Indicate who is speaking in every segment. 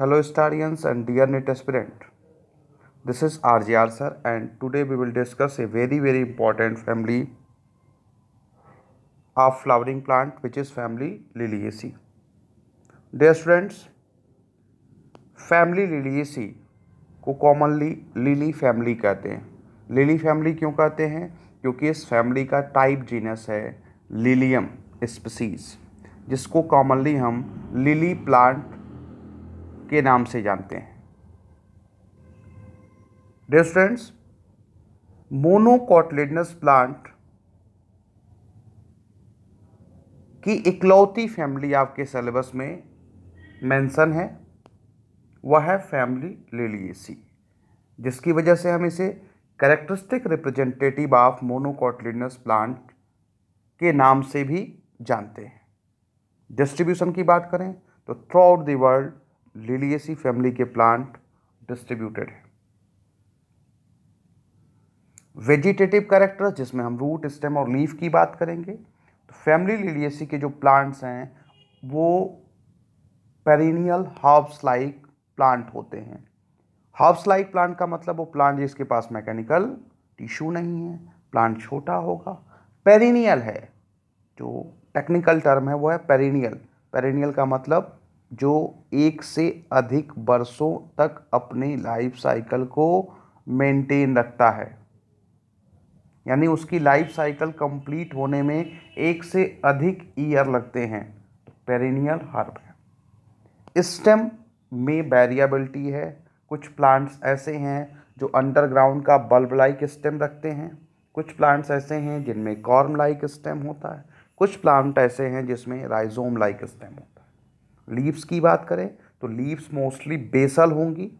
Speaker 1: hello Starians and dear NET aspirant this is R J R sir and today we will discuss a very very important family of flowering plant which is family Liliaceae dear students family Liliaceae को commonly lily family कहते हैं lily family क्यों कहते हैं क्योंकि इस family का type genus है लिलियम स्पीसीज जिसको कॉमनली हम लिली प्लांट के नाम से जानते हैं डियर मोनोकॉटलेडनस प्लांट की इकलौती फैमिली आपके सिलेबस में मेंशन है वह है फैमिली लेलिएसी जिसकी वजह से हम इसे characteristic representative of monocotyledonous plant के नाम से भी जानते हैं डिस्ट्रीब्यूशन की बात करें तो throughout the world Liliaceae family के प्लांट डिस्ट्रीब्यूटेड है वेजिटेटिव कैरेक्टर जिसमें हम रूट स्टेम और लीफ की बात करेंगे तो फैमिली लिलियसी के जो प्लांट्स हैं वो पेरिनियल हर्ब्स लाइक प्लांट होते हैं हर्ब्स लाइक प्लांट का मतलब वो प्लांट जिसके पास मैकेनिकल टिश्यू नहीं है प्लांट छोटा होगा पेरिनियल है जो टेक्निकल टर्म है वो है पेरिनियल पेरिनियल का मतलब जो एक से अधिक वर्षों तक अपने लाइफ साइकिल को मेंटेन रखता है यानी उसकी लाइफ साइकिल कंप्लीट होने में एक से अधिक ईयर लगते हैं तो पेरिनियल हर्ब है स्टेम में वेरिएबिलिटी है कुछ प्लांट्स ऐसे हैं जो अंडरग्राउंड का बल्ब लाइक स्टेम रखते हैं कुछ प्लांट्स ऐसे हैं जिनमें कॉर्म लाइक स्टेम होता है कुछ प्लांट ऐसे हैं जिसमें राइजोम लाइक स्टेम होता है लीव्स की बात करें तो लीव्स मोस्टली बेसल होंगी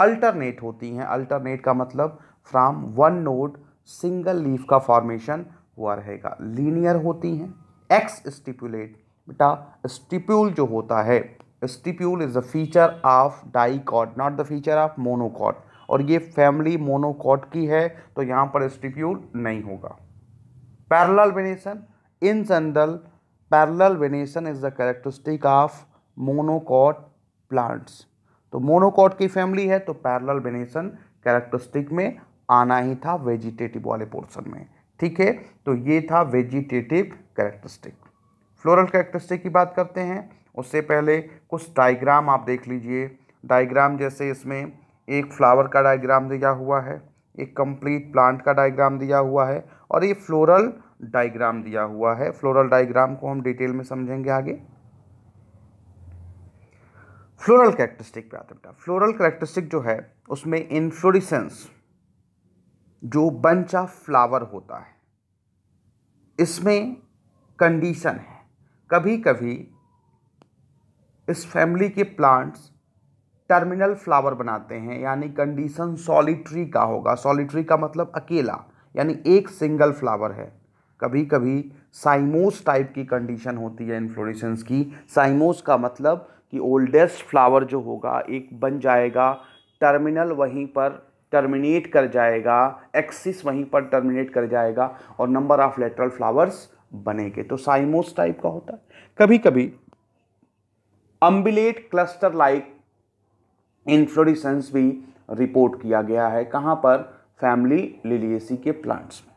Speaker 1: अल्टरनेट होती हैं अल्टरनेट का मतलब from one node single leaf का फॉर्मेशन हुआ रहेगा लीनियर होती हैं एक्स स्टिपुलेट बेटा स्टिप्यूल जो होता है stipule is the feature of dicot not the feature of monocot और ये फैमिली मोनोकॉट की है तो यहाँ पर स्टिप्यूल नहीं होगा parallel venation in general parallel venation is the characteristic of monocot plants तो मोनोकॉट की फैमिली है तो पैरल बेनेशन कैरेक्टरिस्टिक में आना ही था वेजिटेटिव वाले पोर्शन में ठीक है तो ये था वेजिटेटिव कैरेक्टरिस्टिक फ्लोरल कैरेक्टरिस्टिक की बात करते हैं उससे पहले कुछ डायग्राम आप देख लीजिए डायग्राम जैसे इसमें एक फ्लावर का डायग्राम दिया हुआ है एक कंप्लीट प्लांट का डायग्राम दिया हुआ है और ये फ्लोरल डायग्राम दिया हुआ है फ्लोरल डायग्राम को हम डिटेल में समझेंगे आगे फ्लोरल करेक्टरिस्टिक पे आते बेटा फ्लोरल करेक्टरिस्टिक जो है उसमें इनफ्लोरिसेंस जो बंच ऑफ फ्लावर होता है इसमें कंडीशन है कभी कभी इस फैमिली के प्लांट्स टर्मिनल फ्लावर बनाते हैं यानी कंडीशन सॉलिट्री का होगा सॉलिट्री का मतलब अकेला यानी एक सिंगल फ्लावर है कभी कभी साइमोस टाइप की कंडीशन होती है इन्फ्लोरेसेंस की साइमोस का मतलब कि ओल्डेस्ट फ्लावर जो होगा एक बन जाएगा टर्मिनल वहीं पर टर्मिनेट कर जाएगा एक्सिस वहीं पर टर्मिनेट कर जाएगा और नंबर ऑफ लेटरल फ्लावर्स बनेंगे तो साइमोस टाइप का होता है कभी कभी अम्बिलेट क्लस्टर लाइक इन्फ्लोरिसंस भी रिपोर्ट किया गया है कहाँ पर फैमिली लिलियसी के प्लांट्स में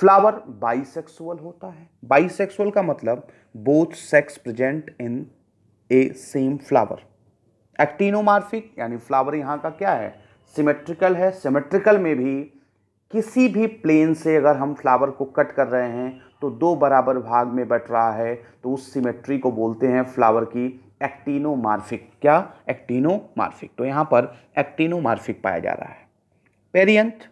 Speaker 1: फ्लावर बाइसेक्सुअल होता है बाइसेक्सुअल का मतलब both sex present in a same flower actinomorphic यानी फ्लावर यहाँ का क्या है सिमेट्रिकल है सिमेट्रिकल में भी किसी भी प्लेन से अगर हम फ्लावर को कट कर रहे हैं तो दो बराबर भाग में बट रहा है तो उस सिमेट्री को बोलते हैं फ्लावर की एक्टिनोमार्फिक क्या एक्टिनोमार्फिक तो यहाँ पर एक्टिनोमार्फिक पाया जा रहा है पेरियंथ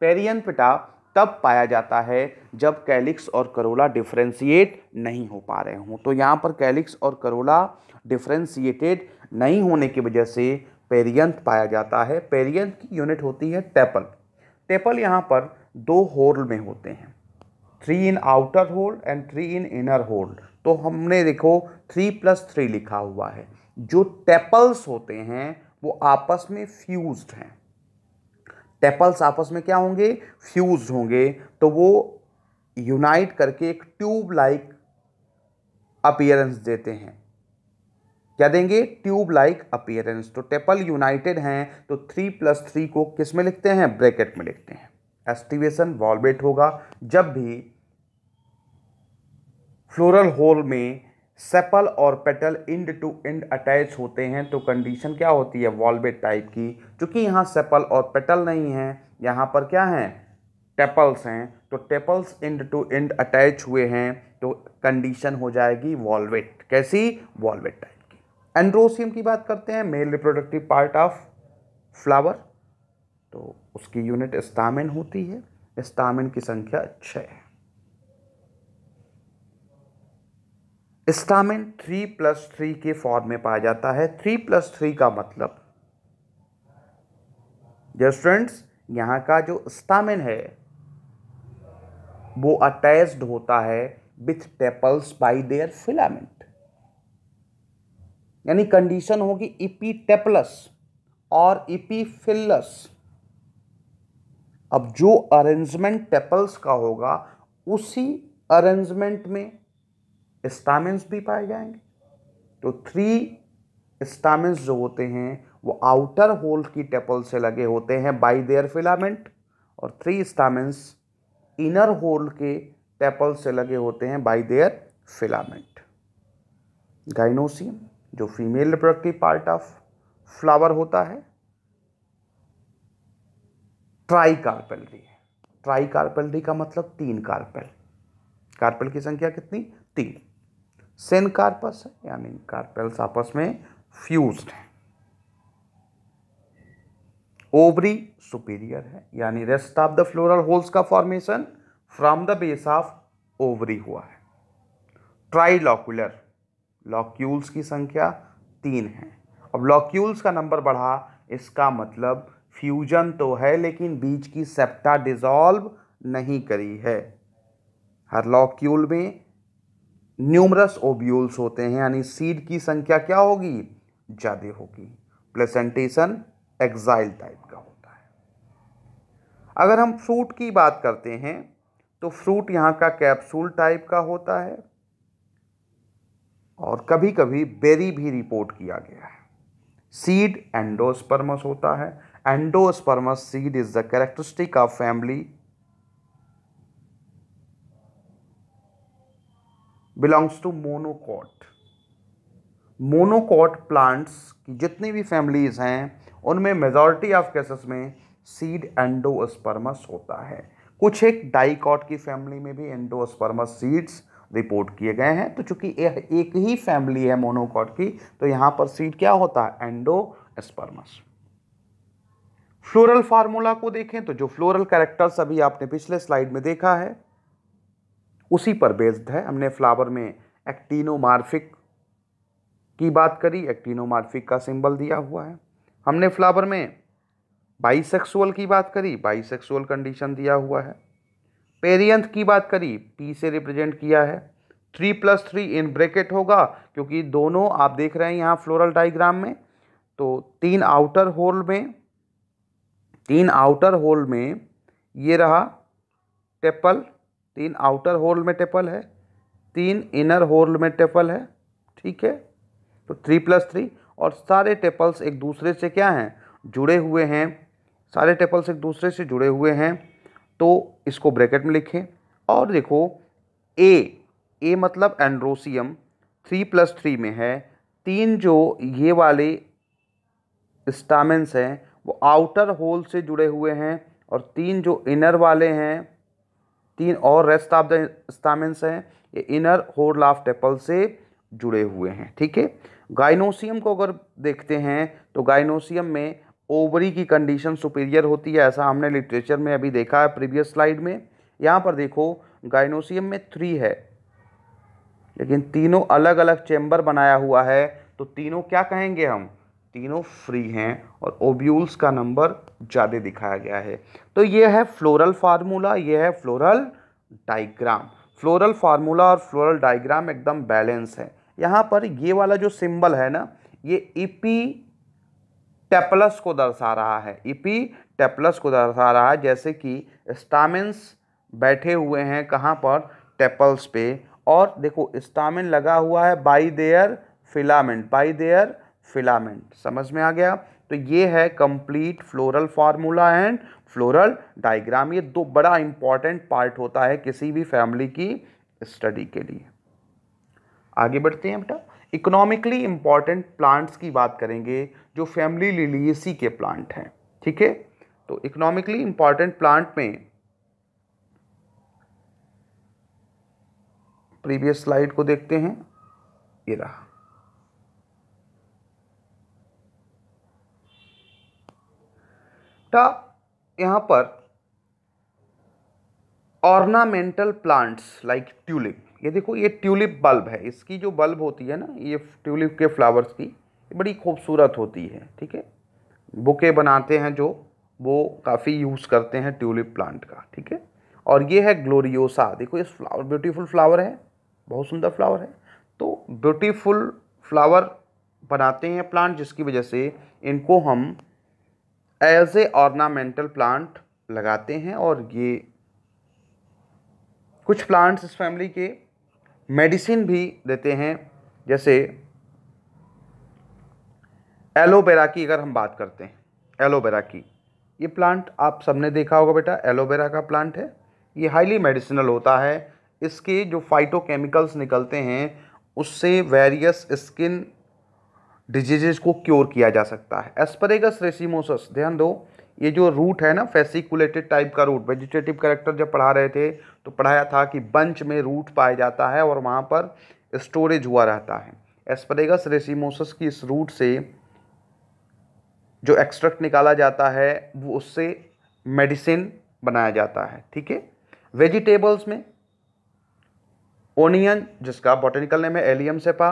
Speaker 1: पेरियंथ बेटा तब पाया जाता है जब कैलिक्स और करोला डिफ्रेंसीट नहीं हो पा रहे हों तो यहाँ पर कैलिक्स और करोला डिफ्रेंसीटेड नहीं होने की वजह से पेरियंत पाया जाता है पेरियंत की यूनिट होती है टेपल टेपल यहाँ पर दो होल में होते हैं three in outer whorl and three in inner whorl तो हमने देखो थ्री प्लस थ्री लिखा हुआ है जो टेपल्स होते हैं वो आपस में फ्यूज्ड हैं टेपल्स आपस में क्या होंगे फ्यूज होंगे तो वो यूनाइट करके एक ट्यूब लाइक अपियरेंस देते हैं क्या देंगे ट्यूब लाइक अपियरेंस तो टेपल यूनाइटेड हैं तो थ्री प्लस थ्री को किस में लिखते हैं ब्रैकेट में लिखते हैं एस्टिवेशन वॉलबेट होगा जब भी फ्लोरल होल में सेपल और petal end to end attach होते हैं तो कंडीशन क्या होती है वॉल्बेट टाइप की चूँकि यहाँ सेपल और पेटल नहीं है यहाँ पर क्या है टेपल्स हैं तो tepals end to end attach हुए हैं तो कंडीशन हो जाएगी वॉल्वेट कैसी वॉल्वेट टाइप की एंड्रोसियम की बात करते हैं male reproductive part of flower तो उसकी यूनिट स्टामिन होती है स्टामिन की संख्या छः है स्टामिन थ्री प्लस थ्री के फॉर्म में पाया जाता है थ्री प्लस थ्री का मतलब स्टूडेंट्स यहां का जो स्टामिन है वो अटैच्ड होता है with tepals by their filament यानी कंडीशन होगी इपी टेपलस और इपी फिलस अब जो अरेंजमेंट टेपल्स का होगा उसी अरेंजमेंट में स्टामिन्स भी पाए जाएंगे तो थ्री स्टामिन्स जो होते हैं वो आउटर होल की टेपल से लगे होते हैं बाई देयर फिलामेंट और थ्री स्टामिन्स इनर होल के टेपल से लगे होते हैं बाई देयर फिलामेंट गाइनोसियम जो female reproductive part of flower होता है ट्राई कार्पेलरी है कार्पेलरी का मतलब तीन कार्पेल कार्पेल की संख्या कितनी तीन सेनकार्पस है यानी कार्पेल्स आपस में फ्यूज्ड हैं ओवरी सुपीरियर है यानी rest of the floral whorls का formation from the base of ovary हुआ है ट्राइलॉकुलर लॉक्यूल्स की संख्या तीन है अब लॉक्यूल्स का नंबर बढ़ा इसका मतलब फ्यूजन तो है लेकिन बीज की सेप्टा डिजॉल्व नहीं करी है हर लॉक्यूल में न्यूमरस ओब्यूल्स होते हैं यानी सीड की संख्या क्या होगी ज़्यादा होगी प्लेसेंटेशन एक्साइल टाइप का होता है अगर हम फ्रूट की बात करते हैं तो फ्रूट यहाँ का कैप्सूल टाइप का होता है और कभी कभी बेरी भी रिपोर्ट किया गया है सीड एंडोस्पर्मस होता है endospermous seed is the characteristic of family belongs to monocot monocot plants की जितनी भी फैमिलीज़ हैं उनमें मेजॉरिटी ऑफ केसेस में सीड एंडोस्पर्मस होता है कुछ एक डाइकॉट की फैमिली में भी एंडोस्पर्मस सीड्स रिपोर्ट किए गए हैं तो चूंकि एक ही फैमिली है मोनोकॉट की तो यहां पर सीड क्या होता है एंडोस्पर्मस फ्लोरल फार्मूला को देखें तो जो फ्लोरल कैरेक्टर्स अभी आपने पिछले स्लाइड में देखा है उसी पर बेस्ड है हमने फ्लावर में एक्टिनोमार्फिक की बात करी एक्टिनोमार्फिक का सिंबल दिया हुआ है हमने फ्लावर में बाइसेक्सुअल की बात करी बाइसेक्सुअल कंडीशन दिया हुआ है पेरियंथ की बात करी पी से रिप्रेजेंट किया है three plus three in bracket होगा क्योंकि दोनों आप देख रहे हैं यहाँ फ्लोरल डाइग्राम में तो तीन आउटर होल में तीन आउटर होल में ये रहा टेपल तीन आउटर होल में टेपल है तीन इनर होल में टेपल है ठीक है तो थ्री प्लस थ्री और सारे टेपल्स एक दूसरे से क्या हैं जुड़े हुए हैं सारे टेपल्स एक दूसरे से जुड़े हुए हैं तो इसको ब्रैकेट में लिखें और देखो ए ए मतलब एंड्रोसियम थ्री प्लस थ्री में है तीन जो ये वाले स्टामेंस हैं वो आउटर होल से जुड़े हुए हैं और तीन जो इनर वाले हैं तीन और रेस्ट ऑफ द स्टामिन हैं ये इनर होर ऑफ टेपल से जुड़े हुए हैं ठीक है गाइनोसियम को अगर देखते हैं तो गाइनोसियम में ओवरी की कंडीशन सुपीरियर होती है ऐसा हमने लिटरेचर में अभी देखा है प्रीवियस स्लाइड में यहाँ पर देखो गाइनोसियम में थ्री है लेकिन तीनों अलग अलग चैम्बर बनाया हुआ है तो तीनों क्या कहेंगे हम तीनों फ्री हैं और ओब्यूल्स का नंबर ज़्यादा दिखाया गया है तो ये है फ्लोरल फार्मूला ये है फ्लोरल डाइग्राम फ्लोरल फार्मूला और फ्लोरल डाइग्राम एकदम बैलेंस है यहाँ पर ये वाला जो सिंबल है ना ये ईपी टेपलस को दर्शा रहा है ईपी टेपलस को दर्शा रहा है जैसे कि स्टामिन्स बैठे हुए हैं कहाँ पर टेपल्स पे और देखो स्टामिन लगा हुआ है by their filament by their filament समझ में आ गया तो ये है complete floral formula and floral diagram ये दो बड़ा इंपॉर्टेंट पार्ट होता है किसी भी फैमिली की स्टडी के लिए आगे बढ़ते हैं बेटा इकोनॉमिकली इंपॉर्टेंट प्लांट्स की बात करेंगे जो फैमिली लिलीसी के प्लांट हैं ठीक है तो इकोनॉमिकली इंपॉर्टेंट प्लांट में प्रीवियस स्लाइड को देखते हैं ये रहा टा यहाँ पर ऑर्नामेंटल प्लांट्स लाइक ट्यूलिप ये देखो ये ट्यूलिप बल्ब है इसकी जो बल्ब होती है ना ये ट्यूलिप के फ्लावर्स की बड़ी खूबसूरत होती है ठीक है बुके बनाते हैं जो वो काफ़ी यूज़ करते हैं ट्यूलिप प्लांट का ठीक है और ये है ग्लोरियोसा देखो ये फ्लावर ब्यूटीफुल फ्लावर है बहुत सुंदर फ्लावर है तो ब्यूटीफुल फ्लावर बनाते हैं प्लांट जिसकी वजह से इनको हम एज ए ऑर्नामेंटल प्लांट लगाते हैं और ये कुछ प्लांट्स इस फैमिली के मेडिसिन भी देते हैं जैसे एलोवेरा की अगर हम बात करते हैं एलोवेरा की ये प्लांट आप सबने देखा होगा बेटा एलोवेरा का प्लांट है ये हाईली मेडिसिनल होता है इसके जो फाइटोकेमिकल्स निकलते हैं उससे वेरियस स्किन डिजीजेज को क्योर किया जा सकता है एस्परेगस रेसिमोसस ध्यान दो ये जो रूट है ना फेसिकुलेटेड टाइप का रूट वेजिटेटिव करेक्टर जब पढ़ा रहे थे तो पढ़ाया था कि बंच में रूट पाया जाता है और वहाँ पर स्टोरेज हुआ रहता है एस्परेगस रेसिमोसस की इस रूट से जो एक्सट्रैक्ट निकाला जाता है वो उससे मेडिसिन बनाया जाता है ठीक है वेजिटेबल्स में ओनियन जिसका बॉटेनिकल नेम है एलियम सेपा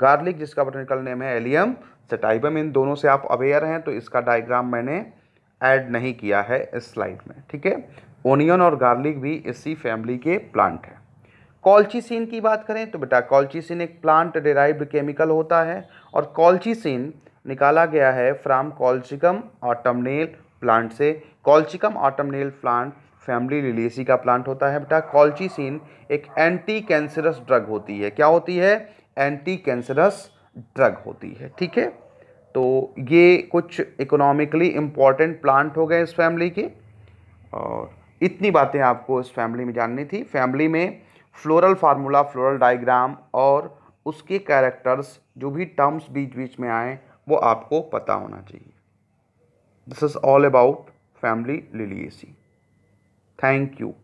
Speaker 1: गार्लिक जिसका बोटेनिकल नेम है एलियम सेटाइबम इन दोनों से आप अवेयर हैं तो इसका डायग्राम मैंने ऐड नहीं किया है इस स्लाइड में ठीक है ओनियन और गार्लिक भी इसी फैमिली के प्लांट हैं कॉल्चीसिन की बात करें तो बेटा कॉल्चीसिन एक प्लांट डिराइव्ड केमिकल होता है और कॉल्चीसिन निकाला गया है फ्राम कॉल्चिकम ऑटमनेल प्लांट से Colchicum autumnale plant family Liliaceae का प्लांट होता है बेटा कॉल्चीसिन एक एंटी कैंसरस ड्रग होती है क्या होती है एंटी कैंसरस ड्रग होती है ठीक है तो ये कुछ इकोनॉमिकली इम्पॉर्टेंट प्लांट हो गए इस फैमिली के और इतनी बातें आपको इस फैमिली में जाननी थी फैमिली में फ्लोरल फार्मूला फ्लोरल डायग्राम और उसके कैरेक्टर्स जो भी टर्म्स बीच बीच में आए वो आपको पता होना चाहिए this is all about family Liliaceae thank you